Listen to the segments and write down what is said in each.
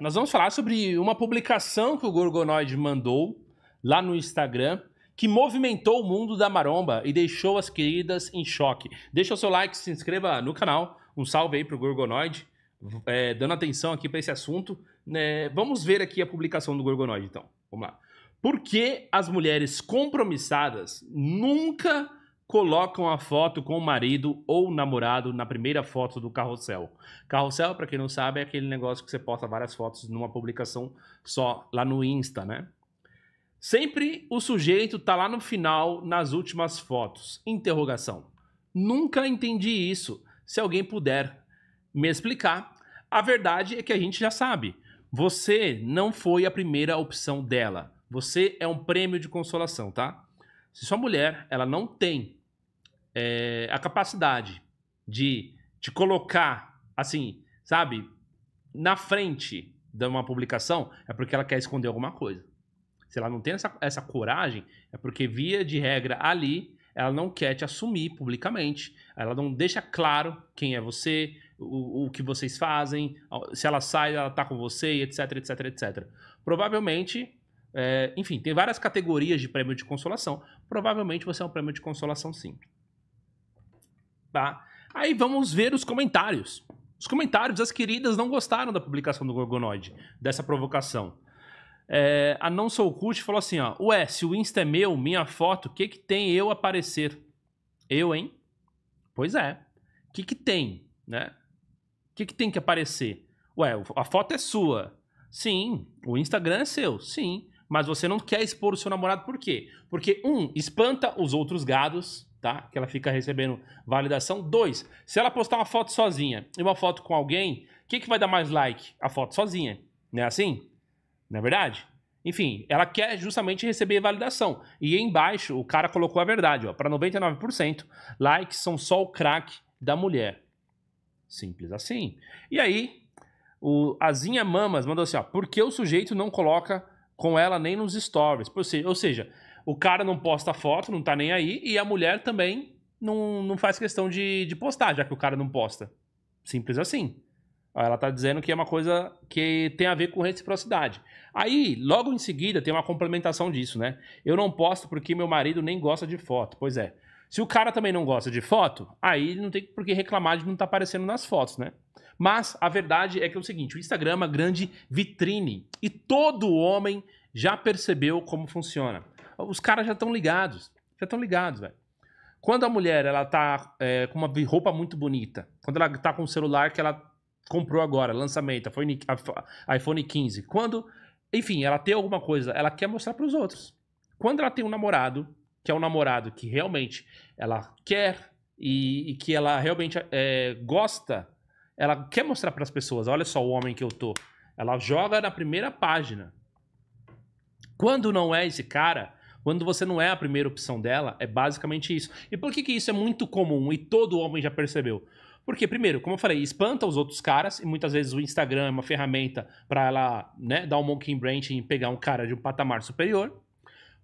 Nós vamos falar sobre uma publicação que o Gorgonoid mandou lá no Instagram que movimentou o mundo da maromba e deixou as queridas em choque. Deixa o seu like, se inscreva no canal. Um salve aí pro Gorgonoid, é, dando atenção aqui para esse assunto. É, vamos ver aqui a publicação do Gorgonoid, então. Vamos lá. Por que as mulheres compromissadas nunca colocam a foto com o marido ou o namorado na primeira foto do carrossel. Carrossel, para quem não sabe, é aquele negócio que você posta várias fotos numa publicação só lá no Insta, né? Sempre o sujeito tá lá no final nas últimas fotos. Interrogação. Nunca entendi isso. Se alguém puder me explicar, a verdade é que a gente já sabe. Você não foi a primeira opção dela. Você é um prêmio de consolação, tá? Se sua mulher ela não tem é, a capacidade de te colocar, assim, sabe, na frente de uma publicação, é porque ela quer esconder alguma coisa. Se ela não tem essa, essa coragem, é porque, via de regra, ali ela não quer te assumir publicamente, ela não deixa claro quem é você, o, o que vocês fazem, se ela sai, ela tá com você, etc, etc, etc. Provavelmente, é, enfim, tem várias categorias de prêmio de consolação, provavelmente você é um prêmio de consolação sim. Tá? Aí vamos ver os comentários. Os comentários, as queridas não gostaram da publicação do Gorgonoid, dessa provocação. É, a Não Sou Cult falou assim, ó, ué, se o Insta é meu, minha foto, o que que tem eu aparecer? Eu, hein? Pois é. O que que tem, né? O que que tem que aparecer? Ué, a foto é sua. Sim. O Instagram é seu. Sim mas você não quer expor o seu namorado por quê? Porque, um, espanta os outros gados, tá? Que ela fica recebendo validação. Dois, se ela postar uma foto sozinha e uma foto com alguém, o que, que vai dar mais like? A foto sozinha, não é assim? Não é verdade? Enfim, ela quer justamente receber validação. E embaixo, o cara colocou a verdade, ó. Para 99%, likes são só o craque da mulher. Simples assim. E aí, o Azinha Mamas mandou assim, ó. Por que o sujeito não coloca com ela nem nos stories. Ou seja, o cara não posta foto, não tá nem aí, e a mulher também não, não faz questão de, de postar, já que o cara não posta. Simples assim. Ela tá dizendo que é uma coisa que tem a ver com reciprocidade. Aí, logo em seguida, tem uma complementação disso, né? Eu não posto porque meu marido nem gosta de foto. Pois é. Se o cara também não gosta de foto, aí não tem por que reclamar de não estar tá aparecendo nas fotos, né? Mas a verdade é que é o seguinte: o Instagram é uma grande vitrine e todo homem já percebeu como funciona. Os caras já estão ligados, já estão ligados, velho. Quando a mulher ela tá é, com uma roupa muito bonita, quando ela tá com um celular que ela comprou agora, lançamento, iPhone, iPhone 15, quando, enfim, ela tem alguma coisa, ela quer mostrar para os outros. Quando ela tem um namorado, que é um namorado que realmente ela quer e, e que ela realmente é, gosta ela quer mostrar para as pessoas, olha só o homem que eu tô. Ela joga na primeira página. Quando não é esse cara, quando você não é a primeira opção dela, é basicamente isso. E por que, que isso é muito comum e todo homem já percebeu? Porque, primeiro, como eu falei, espanta os outros caras, e muitas vezes o Instagram é uma ferramenta para ela né, dar um monkey branch e pegar um cara de um patamar superior.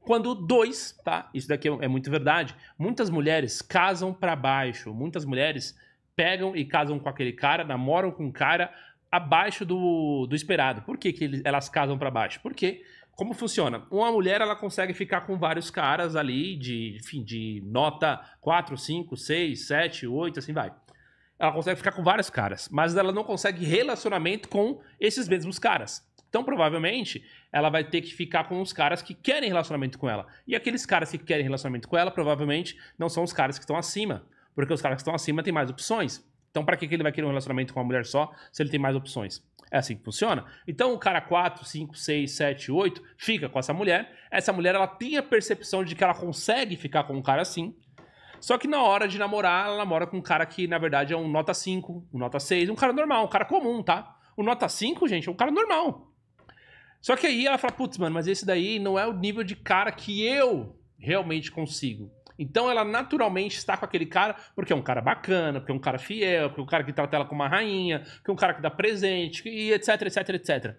Quando dois, tá? Isso daqui é, é muito verdade. Muitas mulheres casam para baixo, muitas mulheres pegam e casam com aquele cara, namoram com um cara abaixo do, do esperado. Por que, que eles, elas casam para baixo? Porque como funciona? Uma mulher ela consegue ficar com vários caras ali de, enfim, de nota 4, 5, 6, 7, 8, assim vai. Ela consegue ficar com vários caras, mas ela não consegue relacionamento com esses mesmos caras. Então, provavelmente, ela vai ter que ficar com os caras que querem relacionamento com ela. E aqueles caras que querem relacionamento com ela, provavelmente, não são os caras que estão acima. Porque os caras que estão acima têm mais opções. Então, para que, que ele vai querer um relacionamento com uma mulher só se ele tem mais opções? É assim que funciona. Então, o cara 4, 5, 6, 7, 8 fica com essa mulher. Essa mulher ela tem a percepção de que ela consegue ficar com um cara assim. Só que na hora de namorar, ela namora com um cara que, na verdade, é um nota 5, um nota 6, um cara normal, um cara comum, tá? O nota 5, gente, é um cara normal. Só que aí ela fala, putz, mano, mas esse daí não é o nível de cara que eu realmente consigo. Então ela naturalmente está com aquele cara porque é um cara bacana, porque é um cara fiel, porque é um cara que trata ela como uma rainha, porque é um cara que dá presente, e etc, etc, etc.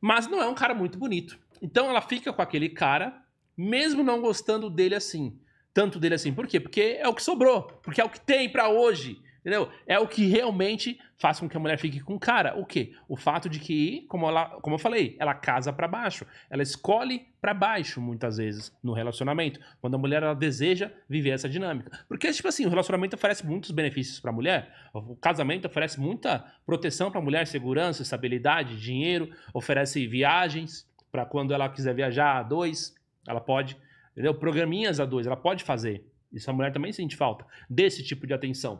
Mas não é um cara muito bonito. Então ela fica com aquele cara, mesmo não gostando dele assim. Tanto dele assim. Por quê? Porque é o que sobrou, porque é o que tem para hoje. Entendeu? É o que realmente faz com que a mulher fique com cara. O quê? O fato de que, como, ela, como eu falei, ela casa para baixo. Ela escolhe para baixo, muitas vezes, no relacionamento. Quando a mulher ela deseja viver essa dinâmica. Porque, tipo assim, o relacionamento oferece muitos benefícios para a mulher. O casamento oferece muita proteção para a mulher, segurança, estabilidade, dinheiro. Oferece viagens para quando ela quiser viajar a dois, ela pode. Entendeu? Programinhas a dois, ela pode fazer. Isso a mulher também sente falta desse tipo de atenção.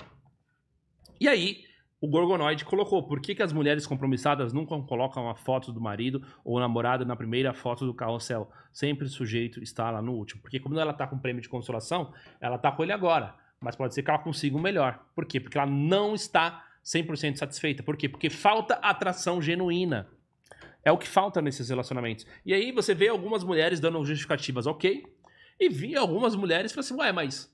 E aí, o gorgonoide colocou por que, que as mulheres compromissadas nunca colocam a foto do marido ou namorada na primeira foto do carrossel. Sempre o sujeito está lá no último. Porque como ela está com o prêmio de consolação, ela está com ele agora. Mas pode ser que ela consiga o um melhor. Por quê? Porque ela não está 100% satisfeita. Por quê? Porque falta atração genuína. É o que falta nesses relacionamentos. E aí você vê algumas mulheres dando justificativas, ok? E vi algumas mulheres falando assim, ué, mas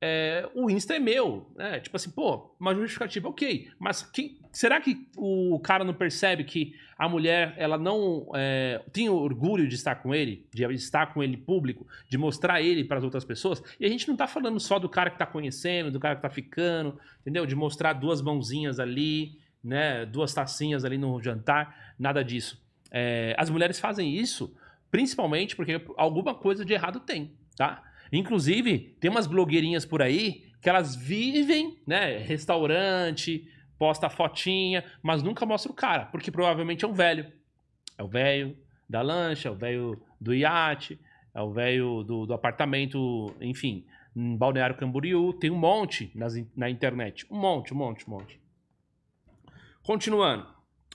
é, o Insta é meu. Né? Tipo assim, pô, uma justificativa, ok. Mas quem, será que o cara não percebe que a mulher, ela não é, tem orgulho de estar com ele, de estar com ele público, de mostrar ele para as outras pessoas? E a gente não tá falando só do cara que tá conhecendo, do cara que tá ficando, entendeu? De mostrar duas mãozinhas ali, né? Duas tacinhas ali no jantar, nada disso. É, as mulheres fazem isso principalmente porque alguma coisa de errado tem, tá? Inclusive, tem umas blogueirinhas por aí que elas vivem, né? Restaurante, posta fotinha, mas nunca mostra o cara, porque provavelmente é um velho. É o velho da lancha, é o velho do iate, é o velho do, do, apartamento, enfim, em Balneário Camboriú. Tem um monte nas, na internet. Um monte, um monte, um monte. Continuando.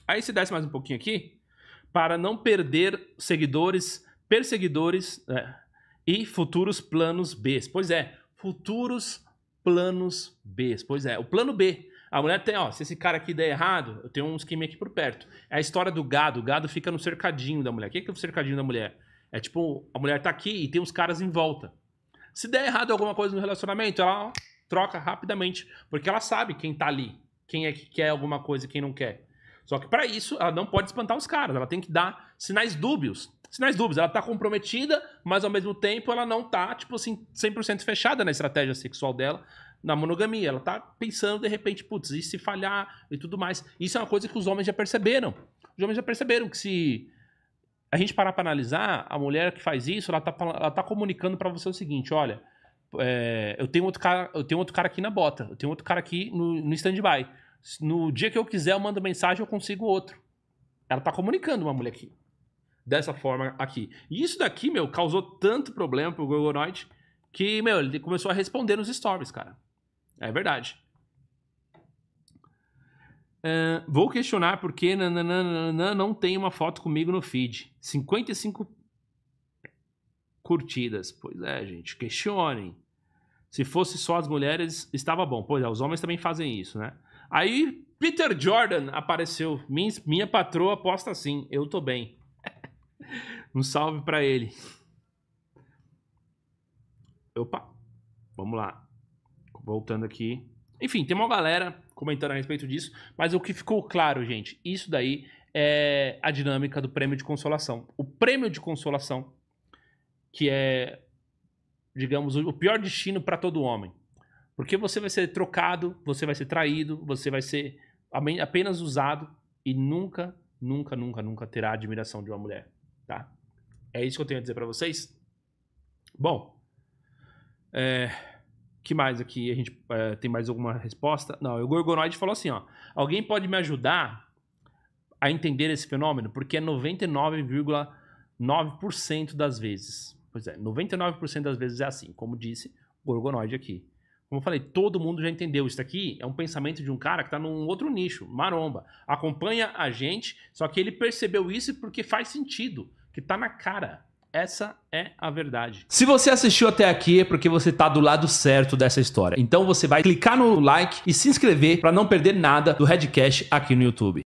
Aí se desce mais um pouquinho aqui, para não perder seguidores, perseguidores. É, e futuros planos B. Pois é, futuros planos B. Pois é, o plano B. A mulher tem, ó, se esse cara aqui der errado, eu tenho um esquema aqui por perto. É a história do gado. O gado fica no cercadinho da mulher. O que é, que é o cercadinho da mulher? É tipo, a mulher tá aqui e tem uns caras em volta. Se der errado alguma coisa no relacionamento, ela ó, troca rapidamente. Porque ela sabe quem tá ali. Quem é que quer alguma coisa e quem não quer. Só que para isso, ela não pode espantar os caras. Ela tem que dar sinais dúbios sinais dúvidas Ela tá comprometida, mas ao mesmo tempo ela não tá, tipo assim, 100% fechada na estratégia sexual dela, na monogamia. Ela tá pensando, de repente, putz, e se falhar e tudo mais. Isso é uma coisa que os homens já perceberam. Os homens já perceberam que se a gente parar pra analisar, a mulher que faz isso, ela tá, ela tá comunicando para você o seguinte, olha... É, eu tenho outro cara, eu tenho outro cara aqui na bota, eu tenho outro cara aqui no, no stand-by. No dia que eu quiser, eu mando mensagem, eu consigo outro. Ela tá comunicando uma mulher aqui dessa forma aqui. E isso daqui, meu, causou tanto problema pro Gorgonoid que, meu, ele começou a responder nos stories, cara. É verdade. Uh, vou questionar por que nananana, não tem uma foto comigo no feed. 55 curtidas. Pois é, gente, questionem. Se fosse só as mulheres, estava bom. Pois é, os homens também fazem isso, né? Aí Peter Jordan apareceu. Minha, minha patroa posta assim: eu tô bem. Um salve para ele. Opa, vamos lá. Voltando aqui. Enfim, tem uma galera comentando a respeito disso, mas o que ficou claro, gente, isso daí é a dinâmica do prêmio de consolação. O prêmio de consolação, que é, digamos, o pior destino para todo homem. Porque você vai ser trocado, você vai ser traído, você vai ser apenas usado e nunca, nunca, nunca, nunca terá a admiração de uma mulher. Tá? É isso que eu tenho a dizer para vocês. Bom, é, que mais aqui? A gente é, tem mais alguma resposta? Não, o Gorgonoide falou assim, ó. Alguém pode me ajudar a entender esse fenômeno? Porque é 99,9% das vezes. Pois é, 99% das vezes é assim, como disse o Gorgonoide aqui. Como eu falei, todo mundo já entendeu. Isso aqui é um pensamento de um cara que está num outro nicho, maromba. Acompanha a gente, só que ele percebeu isso porque faz sentido que tá na cara. Essa é a verdade. Se você assistiu até aqui é porque você tá do lado certo dessa história. Então você vai clicar no like e se inscrever para não perder nada do Redcast aqui no YouTube.